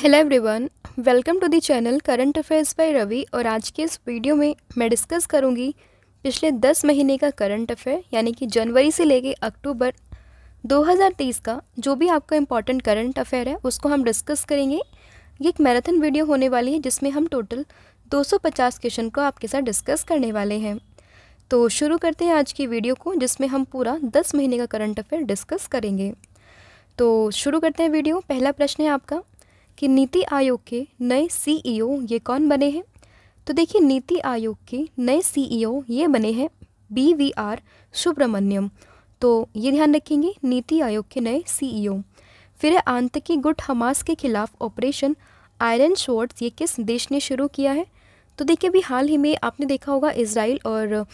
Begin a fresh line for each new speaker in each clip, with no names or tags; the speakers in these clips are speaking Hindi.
hello everyone welcome to the channel current affairs by Ravi और आज के इस वीडियो में मैं डिस्कस करूंगी पिछले 10 महीने का करंट अफेयर यानी कि जनवरी से लेके अक्टूबर 2023 का जो भी आपका इम्पॉर्टेंट करंट अफेयर है उसको हम डिस्कस करेंगे ये एक मैराथन वीडियो होने वाली है जिसमें हम टोटल 250 क्वेश्चन को आपके साथ डिस्कस करने वाले हैं तो शुरू करते हैं आज की वीडियो को जिसमें हम पूरा दस महीने का करंट अफेयर डिस्कस करेंगे तो शुरू करते हैं वीडियो पहला प्रश्न है आपका कि नीति आयोग के नए सीईओ e ये कौन बने हैं तो देखिए नीति आयोग के नए सीईओ e ये बने हैं बी वी आर सुब्रमण्यम तो ये ध्यान रखेंगे नीति आयोग के नए सीईओ e फिर है आंतकी गुट हमास के खिलाफ ऑपरेशन आयरन शोर्ट्स ये किस देश ने शुरू किया है तो देखिए अभी हाल ही में आपने देखा होगा इसराइल और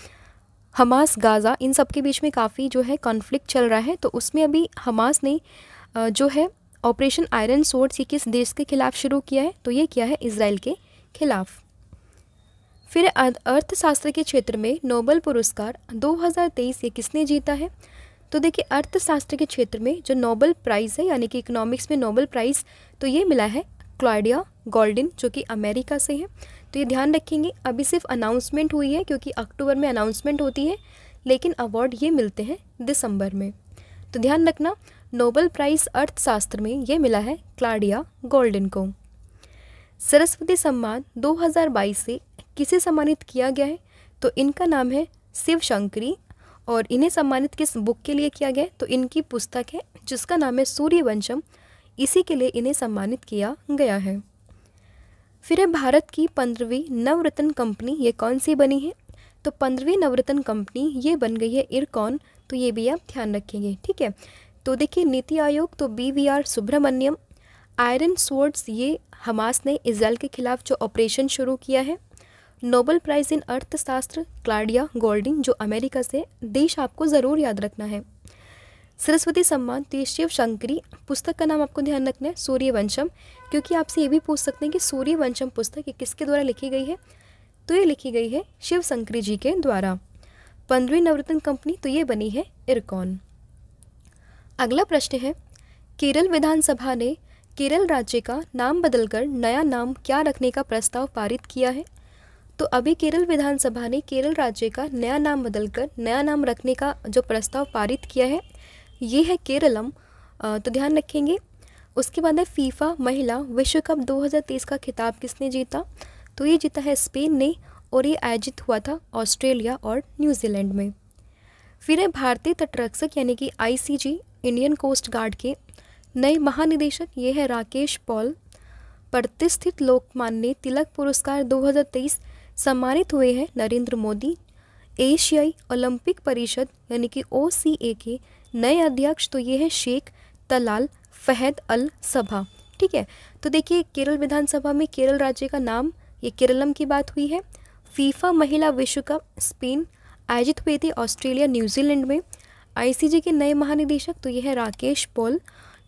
हमास गाज़ा इन सब के बीच में काफ़ी जो है कॉन्फ्लिक्ट चल रहा है तो उसमें अभी हमास ने जो है ऑपरेशन आयरन सोर्ट्स ये किस देश के खिलाफ शुरू किया है तो ये किया है इसराइल के खिलाफ फिर अर्थशास्त्र के क्षेत्र में नोबल पुरस्कार 2023 ये किसने जीता है तो देखिए अर्थशास्त्र के क्षेत्र में जो नोबल प्राइज़ है यानी कि इकोनॉमिक्स में नोबल प्राइज़ तो ये मिला है क्लाइडिया गोल्डन जो कि अमेरिका से है तो ये ध्यान रखेंगे अभी सिर्फ अनाउंसमेंट हुई है क्योंकि अक्टूबर में अनाउंसमेंट होती है लेकिन अवार्ड ये मिलते हैं दिसंबर में तो ध्यान रखना नोबल प्राइज़ अर्थशास्त्र में ये मिला है क्लाडिया गोल्डन को सरस्वती सम्मान 2022 से किसे सम्मानित किया गया है तो इनका नाम है शिव शंकरी और इन्हें सम्मानित किस बुक के लिए किया गया तो इनकी पुस्तक है जिसका नाम है सूर्यवंशम इसी के लिए इन्हें सम्मानित किया गया है फिर है भारत की पंद्रहवीं नवरत्न कंपनी ये कौन सी बनी है तो पंद्रहवीं नवरत्न कंपनी ये बन गई है इरकॉन तो ये भी आप ध्यान रखेंगे ठीक है तो देखिए नीति आयोग तो B V R Subrahmanyam Iron Swords ये हमास ने इसराइल के खिलाफ जो ऑपरेशन शुरू किया है नोबल प्राइज़ इन अर्थशास्त्र क्लाडिया गोल्डिंग जो अमेरिका से देश आपको ज़रूर याद रखना है सरस्वती सम्मान तो शिव शंकरी पुस्तक का नाम आपको ध्यान रखना है सूर्यवंशम क्योंकि आपसे ये भी पूछ सकते हैं कि सूर्यवंशम पुस्तक ये किसके द्वारा लिखी गई है तो ये लिखी गई है शिव शंकरी जी के द्वारा पंद्रवी नवरत्न कंपनी तो ये बनी है इरकॉन अगला प्रश्न है केरल विधानसभा ने केरल राज्य का नाम बदलकर नया नाम क्या रखने का प्रस्ताव पारित किया है तो अभी केरल विधानसभा ने केरल राज्य का नया नाम बदलकर नया नाम रखने का जो प्रस्ताव पारित किया है ये है केरलम तो ध्यान रखेंगे उसके बाद है फीफा महिला विश्व कप 2023 का खिताब किसने जीता तो ये जीता है स्पेन ने और ये आयोजित हुआ था ऑस्ट्रेलिया और न्यूजीलैंड में फिर है भारतीय तटरक्षक यानी कि आईसीजी इंडियन कोस्ट गार्ड के नए महानिदेशक ये है राकेश पॉल प्रतिष्ठित लोकमान्य तिलक पुरस्कार 2023 सम्मानित हुए हैं नरेंद्र मोदी एशियाई ओलंपिक परिषद यानी कि ओ के नए अध्यक्ष तो ये है शेख तलाल फहद अल सभा ठीक है तो देखिए केरल विधानसभा में केरल राज्य का नाम ये केरलम की बात हुई है फीफा महिला विश्व कप स्पेन आयोजित हुए थे ऑस्ट्रेलिया न्यूजीलैंड में आईसीजे के नए महानिदेशक तो ये है राकेश पॉल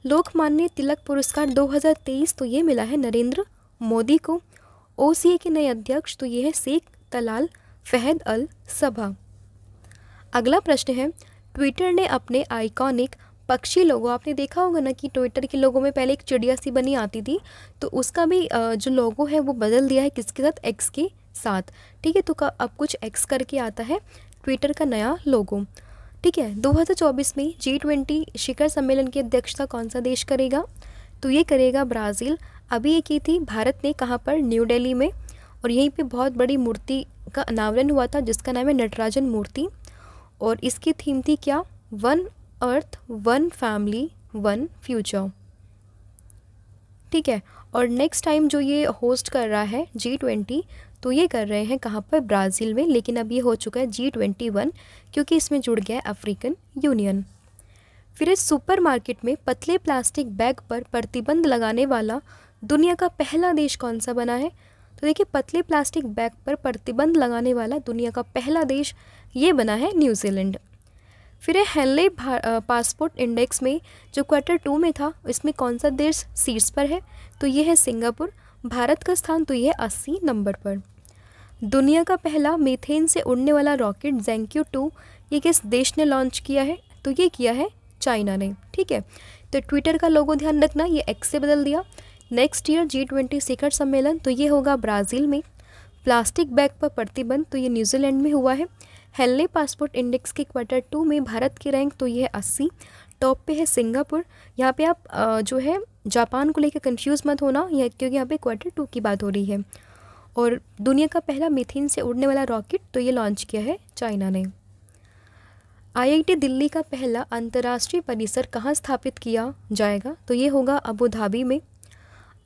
लोकमान्य तिलक पुरस्कार 2023 तो ये मिला है नरेंद्र मोदी को ओसीए के नए अध्यक्ष तो ये है शेख तलाल फहद अल सभा अगला प्रश्न है ट्विटर ने अपने आइकॉनिक पक्षी लोगो आपने देखा होगा ना कि ट्विटर के लोगों में पहले एक चिड़िया सी बनी आती थी तो उसका भी जो लोगो है वो बदल दिया है किसके साथ एक्स के साथ ठीक है तो अब कुछ एक्स करके आता है ट्विटर का नया लोगो ठीक है 2024 में जी ट्वेंटी शिखर सम्मेलन की अध्यक्षता कौन सा देश करेगा तो ये करेगा ब्राज़ील अभी ये की थी भारत ने कहाँ पर न्यू दिल्ली में और यहीं पे बहुत बड़ी मूर्ति का अनावरण हुआ था जिसका नाम है नटराजन मूर्ति और इसकी थीम थी क्या one earth one family one future ठीक है और नेक्स्ट टाइम जो ये होस्ट कर रहा है जी ट्वेंटी तो ये कर रहे हैं कहाँ पर ब्राज़ील में लेकिन अब ये हो चुका है जी ट्वेंटी वन क्योंकि इसमें जुड़ गया है अफ्रीकन यूनियन फिर इस सुपरमार्केट में पतले प्लास्टिक बैग पर प्रतिबंध लगाने वाला दुनिया का पहला देश कौन सा बना है तो देखिए पतले प्लास्टिक बैग पर प्रतिबंध लगाने वाला दुनिया का पहला देश ये बना है न्यूजीलैंड फिर हेनले पासपोर्ट इंडेक्स में जो क्वार्टर टू में था इसमें कौन सा देश सीट्स पर है तो ये है सिंगापुर भारत का स्थान तो यह अस्सी नंबर पर दुनिया का पहला मीथेन से उड़ने वाला रॉकेट जेंक्यू टू ये किस देश ने लॉन्च किया है तो ये किया है चाइना ने ठीक है तो ट्विटर का लोगों ध्यान रखना ये एक्स से बदल दिया नेक्स्ट ईयर जी ट्वेंटी शिखर सम्मेलन तो ये होगा ब्राज़ील में प्लास्टिक बैग पर प्रतिबंध तो ये न्यूजीलैंड में हुआ है हेल्ले पासपोर्ट इंडेक्स के क्वार्टर टू में भारत की रैंक तो ये है अस्सी टॉप पे है सिंगापुर यहाँ पे आप जो है जापान को लेकर कंफ्यूज मत होना यह क्योंकि यहाँ पे क्वार्टर टू की बात हो रही है और दुनिया का पहला मिथिन से उड़ने वाला रॉकेट तो ये लॉन्च किया है चाइना ने आईआईटी दिल्ली का पहला अंतर्राष्ट्रीय परिसर कहाँ स्थापित किया जाएगा तो ये होगा अबू धाबी में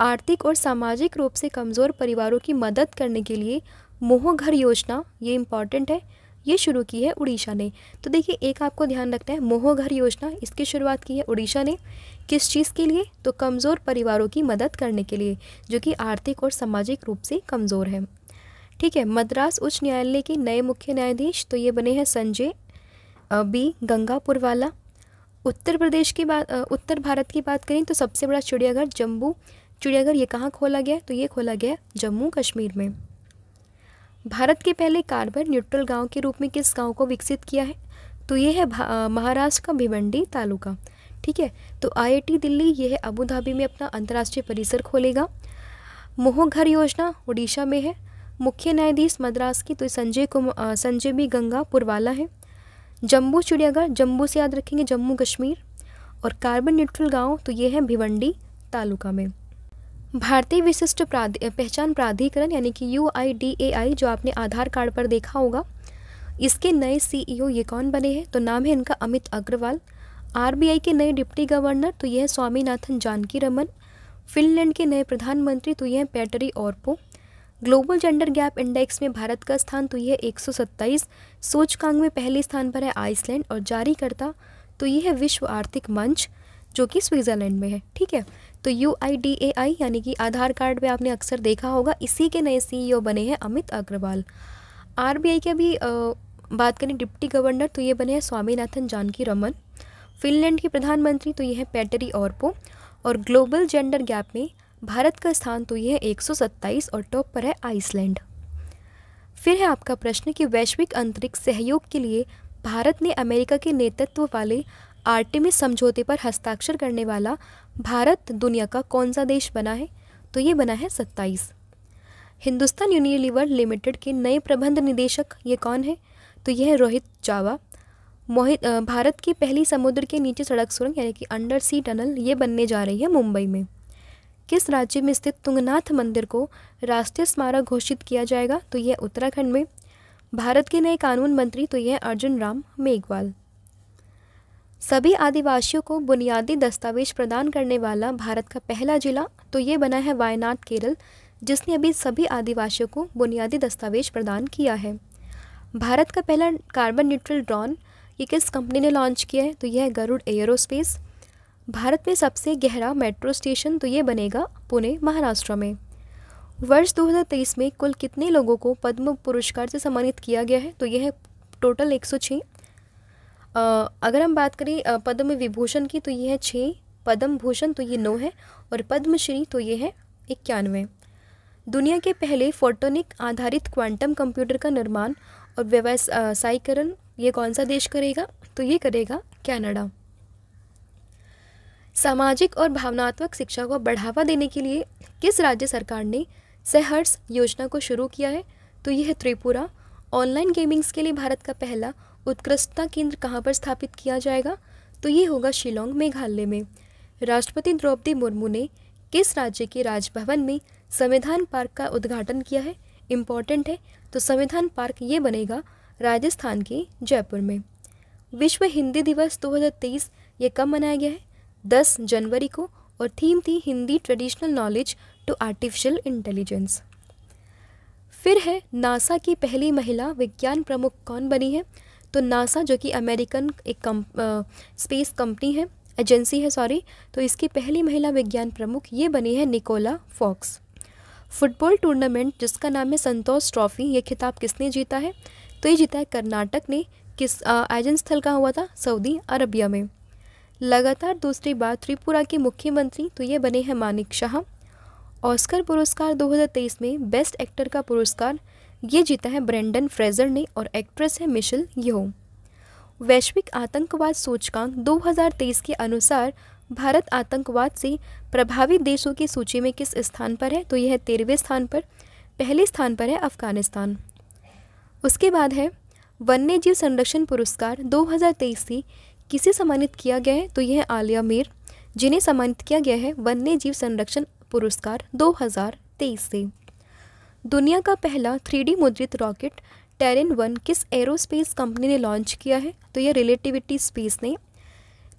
आर्थिक और सामाजिक रूप से कमज़ोर परिवारों की मदद करने के लिए मोह घर योजना ये इम्पॉर्टेंट है ये शुरू की है उड़ीसा ने तो देखिए एक आपको ध्यान रखना है घर योजना इसकी शुरुआत की है उड़ीसा ने किस चीज़ के लिए तो कमज़ोर परिवारों की मदद करने के लिए जो कि आर्थिक और सामाजिक रूप से कमज़ोर है ठीक है मद्रास उच्च न्यायालय के नए मुख्य न्यायाधीश तो ये बने हैं संजय बी गंगापुरवाला उत्तर प्रदेश की बात उत्तर भारत की बात करें तो सबसे बड़ा चिड़ियाघर जम्मू चिड़ियाघर ये कहाँ खोला गया तो ये खोला गया जम्मू कश्मीर में भारत के पहले कार्बन न्यूट्रल गांव के रूप में किस गांव को विकसित किया है तो ये है महाराष्ट्र का भिवंडी तालुका ठीक है तो आईआईटी दिल्ली ये है अबू धाबी में अपना अंतर्राष्ट्रीय परिसर खोलेगा मोहघर योजना उड़ीसा में है मुख्य न्यायाधीश मद्रास की तो संजय कुमार संजय बी गंगा पुरवाला है जम्बू चिड़ियाघर जम्बू से याद रखेंगे जम्मू कश्मीर और कार्बन न्यूट्रल गांव तो ये है भिवंडी तालुका में भारतीय विशिष्ट प्राधि पहचान प्राधिकरण यानी कि यू जो आपने आधार कार्ड पर देखा होगा इसके नए सीईओ e ये कौन बने हैं तो नाम है इनका अमित अग्रवाल आरबीआई के नए डिप्टी गवर्नर तो यह स्वामीनाथन जानकी रमन फिनलैंड के नए प्रधानमंत्री तो यह Petteri Orpo global gender gap index में भारत का स्थान तो यह एक सौ सोचकांग में पहले स्थान पर है आइसलैंड और जारीकर्ता तो यह विश्व आर्थिक मंच जो कि स्विट्ज़रलैंड में है ठीक है तो यू यानी कि आधार कार्ड में आपने अक्सर देखा होगा इसी के नए सीईओ e बने हैं अमित अग्रवाल आरबीआई के अभी बात करें डिप्टी गवर्नर तो ये बने हैं स्वामीनाथन जानकी रमन फिनलैंड के प्रधानमंत्री तो ये हैं पैटरी ऑर्पो और ग्लोबल जेंडर गैप में भारत का स्थान तो ये है एक और टॉप पर है आइसलैंड फिर है आपका प्रश्न कि वैश्विक अंतरिक्ष सहयोग के लिए भारत ने अमेरिका के नेतृत्व वाले आर्टिमिस समझौते पर हस्ताक्षर करने वाला भारत दुनिया का कौन सा देश बना है तो ये बना है सत्ताईस हिंदुस्तान यूनिलीवर लिमिटेड के नए प्रबंध निदेशक ये कौन है तो यह है रोहित चावा मोहित भारत की पहली समुद्र के नीचे सड़क सुरंग यानी कि अंडर सी टनल ये बनने जा रही है मुंबई में किस राज्य में स्थित तुंगनाथ मंदिर को राष्ट्रीय स्मारक घोषित किया जाएगा तो यह उत्तराखंड में भारत के नए कानून मंत्री तो यह अर्जुन राम मेघवाल सभी आदिवासियों को बुनियादी दस्तावेज प्रदान करने वाला भारत का पहला जिला तो ये बना है वायनाड केरल जिसने अभी सभी आदिवासियों को बुनियादी दस्तावेज प्रदान किया है भारत का पहला कार्बन न्यूट्रल ड्रोन ये किस कंपनी ने लॉन्च किया है तो यह है गरुड़ एयरोस्पेस भारत में सबसे गहरा मेट्रो स्टेशन तो ये बनेगा पुणे महाराष्ट्र में वर्ष 2023 में कुल कितने लोगों को पद्म पुरस्कार से सम्मानित किया गया है तो यह है टोटल 106 अगर हम बात करें पद्म विभूषण की तो ये है छः पद्म भूषण तो ये नौ है और पद्मश्री तो ये है इक्यानवे दुनिया के पहले फोटोनिक आधारित क्वांटम कंप्यूटर का निर्माण और व्यवसायीकरण ये कौन सा देश करेगा तो ये करेगा कनाडा सामाजिक और भावनात्मक शिक्षा को बढ़ावा देने के लिए किस राज्य सरकार ने सहर्ष योजना को शुरू किया है तो यह त्रिपुरा ऑनलाइन गेमिंग्स के लिए भारत का पहला उत्कृष्टता केंद्र कहाँ पर स्थापित किया जाएगा तो ये होगा शिलोंग मेघालय में राष्ट्रपति द्रौपदी मुर्मू ने किस राज्य के राजभवन में संविधान पार्क का उद्घाटन किया है इम्पॉर्टेंट है तो संविधान पार्क ये बनेगा राजस्थान के जयपुर में विश्व हिंदी दिवस 2023 ये कब मनाया गया है 10 जनवरी को और थीम थी Hindi traditional knowledge to artificial intelligence फिर है नासा की पहली महिला विज्ञान प्रमुख कौन बनी है तो नासा जो कि अमेरिकन एक कम स्पेस कंपनी है एजेंसी है सॉरी तो इसकी पहली महिला विज्ञान प्रमुख ये बनी है निकोला फॉक्स फुटबॉल टूर्नामेंट जिसका नाम है संतोष ट्रॉफी ये खिताब किसने जीता है तो ये जीता है कर्नाटक ने किस आयोजन स्थल का हुआ था सऊदी अरबिया में लगातार दूसरी बार त्रिपुरा के मुख्यमंत्री तो ये बने हैं मानिक शाह ऑस्कर पुरस्कार 2023 में बेस्ट एक्टर का पुरस्कार ये जीता है ब्रेंडन फ्रेजर ने और एक्ट्रेस है मिशेल यो वैश्विक आतंकवाद सूचकांक 2023 के अनुसार भारत आतंकवाद से प्रभावित देशों की सूची में किस स्थान पर है तो यह है तेरहवें स्थान पर पहले स्थान पर है अफगानिस्तान उसके बाद है वन्य जीव संरक्षण पुरस्कार 2023 से किसे सम्मानित किया गया है तो यह है आलिया मीर जिन्हें सम्मानित किया गया है वन्य जीव संरक्षण पुरस्कार 2023 से दुनिया का पहला थ्री मुद्रित रॉकेट टेरिन वन किस एरोस्पेस कंपनी ने लॉन्च किया है तो यह रिलेटिविटी स्पेस ने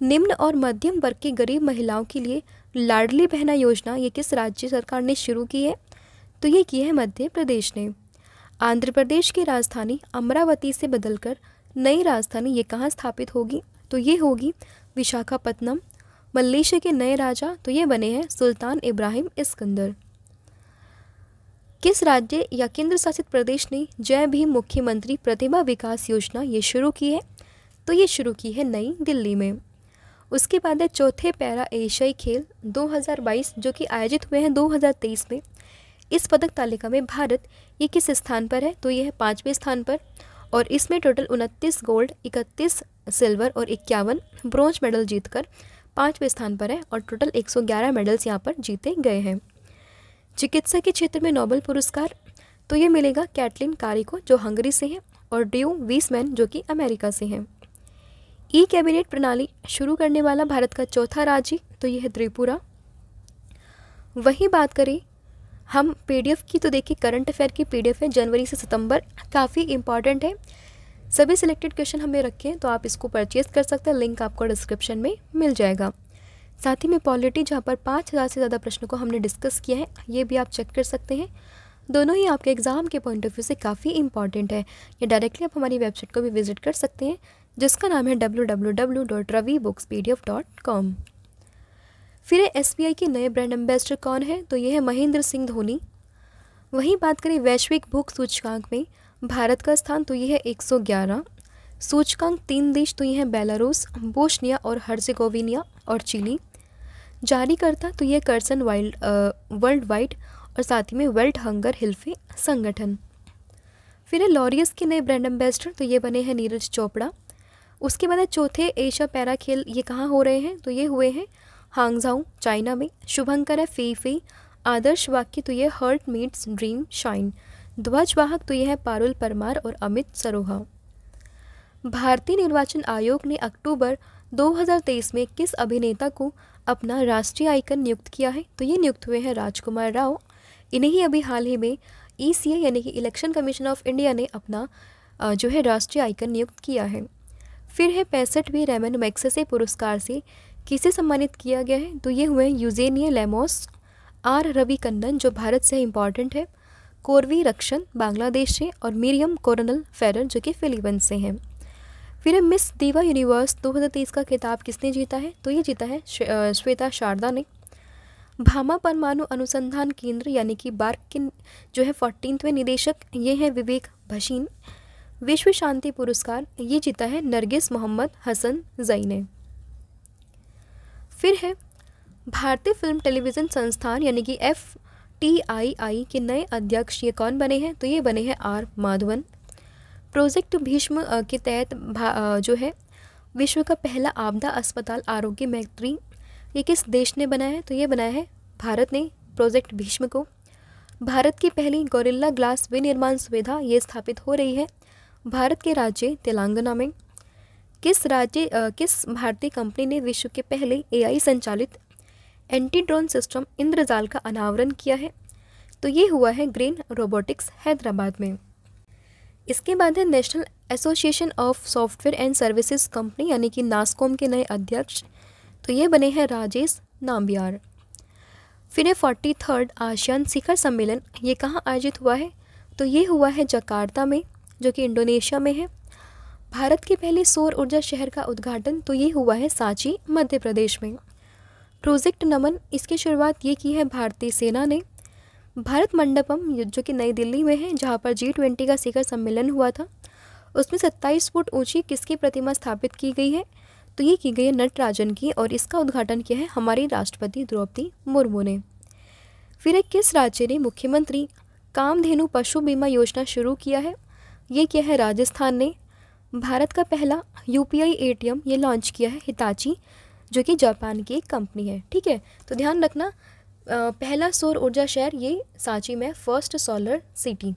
निम्न और मध्यम वर्ग की गरीब महिलाओं के लिए लाडली बहना योजना ये किस राज्य सरकार ने शुरू की है तो ये की है मध्य प्रदेश ने आंध्र प्रदेश की राजधानी अमरावती से बदलकर नई राजधानी ये कहाँ स्थापित होगी तो ये होगी विशाखापत्नम मलेशिया के नए राजा तो ये बने हैं सुल्तान इब्राहिम इस्कंदर किस राज्य या केंद्र शासित प्रदेश ने जय भीम मुख्यमंत्री प्रतिभा विकास योजना ये शुरू की है तो ये शुरू की है नई दिल्ली में उसके बाद है चौथे पैरा एशियाई खेल 2022 जो कि आयोजित हुए हैं 2023 में इस पदक तालिका में भारत ये किस स्थान पर है तो ये है पाँचवें स्थान पर और इसमें टोटल उनतीस गोल्ड इकतीस सिल्वर और इक्यावन ब्रॉन्ज मेडल जीतकर पाँचवें स्थान पर है और टोटल 111 मेडल्स यहाँ पर जीते गए हैं चिकित्सा के क्षेत्र में नोबेल पुरस्कार तो ये मिलेगा कैटलिन कारी को जो हंगरी से हैं और ड्यू वीसमैन जो कि अमेरिका से हैं ई कैबिनेट प्रणाली शुरू करने वाला भारत का चौथा राज्य तो ये है त्रिपुरा वहीं बात करें हम पीडीएफ की तो देखिए करंट अफेयर की पीडीएफ है जनवरी से सितंबर काफ़ी इंपॉर्टेंट है सभी सिलेक्टेड क्वेश्चन हमें रखे हैं तो आप इसको परचेज कर सकते हैं लिंक आपको डिस्क्रिप्शन में मिल जाएगा साथ ही में पॉलिटी जहाँ पर पाँच हज़ार से ज़्यादा प्रश्नों को हमने डिस्कस किया है ये भी आप चेक कर सकते हैं दोनों ही आपके एग्ज़ाम के पॉइंट ऑफ व्यू से काफ़ी इंपॉर्टेंट है या डायरेक्टली आप हमारी वेबसाइट को भी विजिट कर सकते हैं जिसका नाम है W W W dot Ravi books P D F dot com फिर एस बी आई के नए ब्रांड एम्बेसडर कौन है तो ये है महेंद्र सिंह धोनी वहीं बात करें वैश्विक बुक सूचकांक में भारत का स्थान तो ये है एक सौ ग्यारह सूचकांक तीन देश तो ये हैं बेलारूस बोशनिया और हर्जेगोविनिया और चिली जारी करता तो यह कर्सन वाइल्ड वर्ल्ड वाइड और साथ ही में वर्ल्ड हंगर हिल्फे संगठन फिर है लॉरियस के नए ब्रांड एम्बेसडर तो ये बने हैं नीरज चोपड़ा उसके बाद चौथे एशिया पैरा खेल ये कहाँ हो रहे हैं तो ये हुए हैं हांगजाऊ चाइना में शुभंकर है फी फी आदर्श वाक्य तो ये हर्ट मीट्स ड्रीम शाइन ध्वज वाहक तो ये है पारुल परमार और अमित सरोहा भारतीय निर्वाचन आयोग ने अक्टूबर 2023 में किस अभिनेता को अपना राष्ट्रीय आइकन नियुक्त किया है तो ये नियुक्त हुए हैं राजकुमार राव इन्हें ही अभी हाल ही में ई e यानी कि इलेक्शन कमीशन ऑफ इंडिया ने अपना जो है राष्ट्रीय आइकन नियुक्त किया है फिर है पैंसठवीं रेमन मैक्सेसे पुरस्कार से किसे सम्मानित किया गया है तो ये हुए यूजेनिय लेमोस आर रवि कंदन जो भारत से इम्पॉर्टेंट है कोरवी रक्षण बांग्लादेश से और मीरियम कोरनल फेरर जो कि फिलीपींस से हैं फिर है मिस दीवा यूनिवर्स 2023 का खिताब किसने जीता है तो ये जीता है श्वेता शारदा ने भामा परमाणु अनुसंधान केंद्र यानी कि बार्क के जो है फोर्टीनवें निदेशक ये हैं विवेक भसीन विश्व शांति पुरस्कार ये जीता है नरगिस मोहम्मद हसन जई ने फिर है भारतीय फिल्म टेलीविज़न संस्थान यानी कि एफ टी आई आई के नए अध्यक्ष ये कौन बने हैं तो ये बने हैं आर माधवन प्रोजेक्ट भीष्म के तहत जो है विश्व का पहला आपदा अस्पताल आरोग्य मैत्री ये किस देश ने बनाया है तो ये बनाया है भारत ने प्रोजेक्ट भीष्म को भारत की पहली गोरिल्ला ग्लास विनिर्माण सुविधा ये स्थापित हो रही है भारत के राज्य तेलंगाना में किस राज्य किस भारतीय कंपनी ने विश्व के पहले एआई संचालित एंटी ड्रोन सिस्टम इंद्रजाल का अनावरण किया है तो ये हुआ है ग्रीन रोबोटिक्स हैदराबाद में इसके बाद है national association of software and services company यानी कि नास्कॉम के नए अध्यक्ष तो ये बने हैं राजेश नाम्बियार फिर है फोर्टी थर्ड आशियान शिखर सम्मेलन ये कहाँ आयोजित हुआ है तो ये हुआ है जकार्ता में जो कि इंडोनेशिया में है भारत के पहले सौर ऊर्जा शहर का उद्घाटन तो ये हुआ है सांची मध्य प्रदेश में प्रोजेक्ट नमन इसकी शुरुआत ये की है भारतीय सेना ने भारत मंडपम जो कि नई दिल्ली में है जहाँ पर जी ट्वेंटी का शिखर सम्मेलन हुआ था उसमें सत्ताईस फुट ऊंची किसकी प्रतिमा स्थापित की गई है तो ये की गई है नटराजन की और इसका उद्घाटन किया है हमारी राष्ट्रपति द्रौपदी मुर्मू ने फिर एक किस राज्य ने मुख्यमंत्री कामधेनु पशु बीमा योजना शुरू किया है ये किया है राजस्थान ने भारत का पहला U P I A T M ये लॉन्च किया है हिताची जो कि जापान की एक कंपनी है ठीक है तो ध्यान रखना पहला सौर ऊर्जा शहर ये सांची में फर्स्ट सोलर सिटी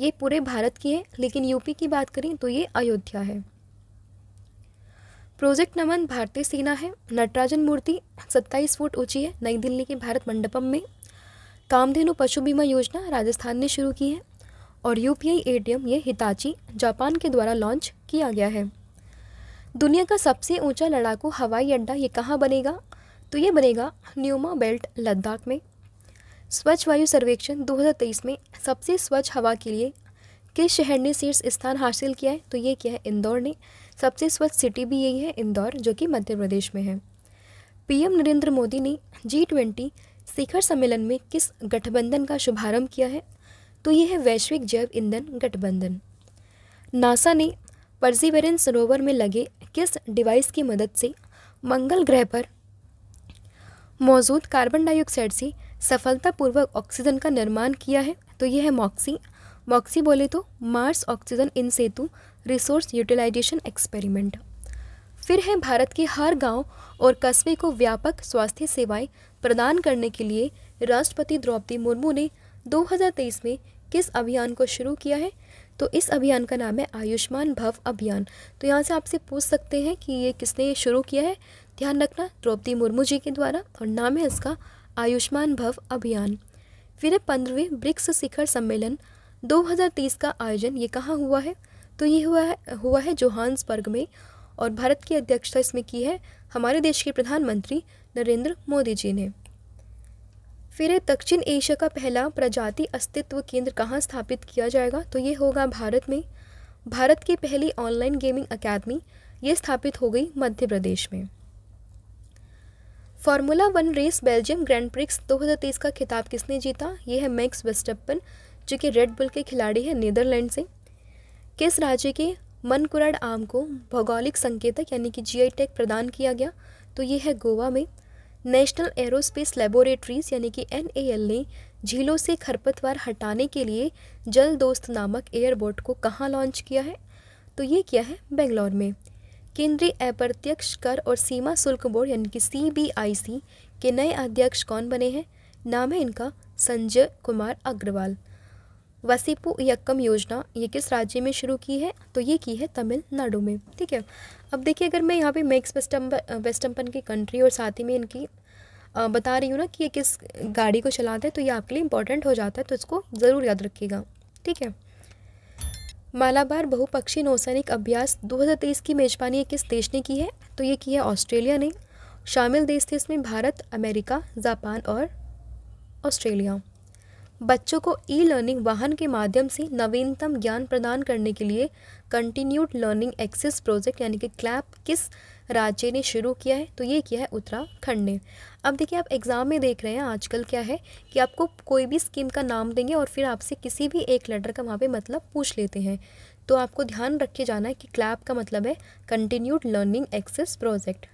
ये पूरे भारत की है लेकिन यूपी की बात करें तो ये अयोध्या है प्रोजेक्ट नमन भारतीय सेना है नटराजन मूर्ति 27 फुट ऊंची है नई दिल्ली के भारत मंडपम में कामधेनु पशु बीमा योजना राजस्थान ने शुरू की है और यूपीआई एटीएम ये हिताची जापान के द्वारा लॉन्च किया गया है दुनिया का सबसे ऊंचा लड़ाकू हवाई अड्डा ये कहाँ बनेगा तो ये बनेगा न्यूमा बेल्ट लद्दाख में स्वच्छ वायु सर्वेक्षण 2023 में सबसे स्वच्छ हवा के लिए किस शहर ने शीर्ष स्थान हासिल किया है तो ये क्या है इंदौर ने सबसे स्वच्छ सिटी भी यही है इंदौर जो कि मध्य प्रदेश में है पीएम नरेंद्र मोदी ने जी ट्वेंटी शिखर सम्मेलन में किस गठबंधन का शुभारंभ किया है तो ये है वैश्विक जैव ईंधन गठबंधन नासा ने परजीवरेंस सरोवर में लगे किस डिवाइस की मदद से मंगल ग्रह पर मौजूद कार्बन डाइऑक्साइड से सफलतापूर्वक ऑक्सीजन का निर्माण किया है तो ये है मॉक्सी मॉक्सी बोले तो Mars oxygen in situ resource utilisation experiment फिर है भारत के हर गांव और कस्बे को व्यापक स्वास्थ्य सेवाएं प्रदान करने के लिए राष्ट्रपति द्रौपदी मुर्मू ने 2023 में किस अभियान को शुरू किया है तो इस अभियान का नाम है आयुष्मान भव अभियान तो यहाँ से आपसे पूछ सकते हैं कि ये किसने शुरू किया है ध्यान रखना द्रौपदी मुर्मू जी के द्वारा और नाम है इसका आयुष्मान भव अभियान फिर है पंद्रहवें ब्रिक्स शिखर सम्मेलन 2030 का आयोजन ये कहाँ हुआ है तो ये हुआ है हुआ है जोहान्सबर्ग में और भारत की अध्यक्षता इसमें की है हमारे देश के प्रधानमंत्री नरेंद्र मोदी जी ने फिर है दक्षिण एशिया का पहला प्रजाति अस्तित्व केंद्र कहाँ स्थापित किया जाएगा तो ये होगा भारत में भारत की पहली ऑनलाइन गेमिंग अकादमी ये स्थापित हो गई मध्य प्रदेश में formula one race Belgium grand prix 2023 का खिताब किसने जीता यह है मैक्स वेस्टपन जो कि रेड बुल के खिलाड़ी है नीदरलैंड से किस राज्य के मनकुराड आम को भौगोलिक संकेतक यानी कि जी टेक प्रदान किया गया तो ये है गोवा में नेशनल एरोस्पेस लेबोरेटरीज यानी कि एन ने झीलों से खरपतवार हटाने के लिए जल दोस्त नामक एयरबोट को कहाँ लॉन्च किया है तो ये किया है बेंगलोर में केंद्रीय अप्रत्यक्ष कर और सीमा शुल्क बोर्ड यानी कि सी के नए अध्यक्ष कौन बने हैं नाम है इनका संजय कुमार अग्रवाल वसीपु यक्कम योजना ये किस राज्य में शुरू की है तो ये की है तमिलनाडु में ठीक है अब देखिए अगर मैं यहाँ पे मैक्स वेस्टम वेस्टम्पन की कंट्री और साथ ही में इनकी बता रही हूँ ना कि ये किस गाड़ी को चलाते हैं तो ये आपके लिए इंपॉर्टेंट हो जाता है तो इसको ज़रूर याद रखिएगा ठीक है मालाबार बहुपक्षी नौसैनिक अभ्यास 2023 की मेजबानी किस देश ने की है तो ये की है ऑस्ट्रेलिया ने शामिल देश थे इसमें भारत अमेरिका जापान और ऑस्ट्रेलिया बच्चों को ई लर्निंग वाहन के माध्यम से नवीनतम ज्ञान प्रदान करने के लिए कंटिन्यूड लर्निंग एक्सेस प्रोजेक्ट यानी कि क्लैप किस राज्य ने शुरू किया है तो ये किया है उत्तराखंड ने अब देखिए आप एग्ज़ाम में देख रहे हैं आजकल क्या है कि आपको कोई भी स्कीम का नाम देंगे और फिर आपसे किसी भी एक लेटर का वहाँ पे मतलब पूछ लेते हैं तो आपको ध्यान रखे जाना है कि क्लैप का मतलब है कंटिन्यूड लर्निंग एक्सेस प्रोजेक्ट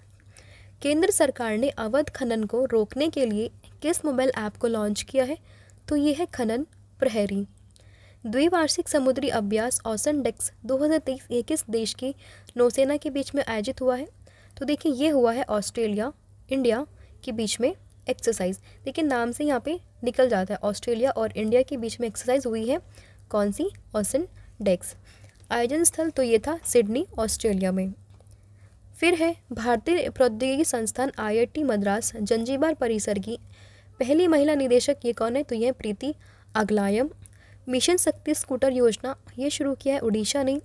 केंद्र सरकार ने अवध खनन को रोकने के लिए किस मोबाइल ऐप को लॉन्च किया है तो ये है खनन प्रहरी द्विवार्षिक समुद्री अभ्यास ऑसन डेक्स दो हज़ार किस देश की नौसेना के बीच में आयोजित हुआ है तो देखिए ये हुआ है ऑस्ट्रेलिया इंडिया के बीच में एक्सरसाइज देखिए नाम से यहाँ पे निकल जाता है ऑस्ट्रेलिया और इंडिया के बीच में एक्सरसाइज हुई है कौन सी ऑसन डेक्स आयोजन स्थल तो ये था सिडनी ऑस्ट्रेलिया में फिर है भारतीय प्रौद्योगिकी संस्थान आईआईटी मद्रास जंजीबार परिसर की पहली महिला निदेशक ये कौन है तो यह प्रीति अगलायम मिशन शक्ति स्कूटर योजना ये शुरू किया है उड़ीसा ने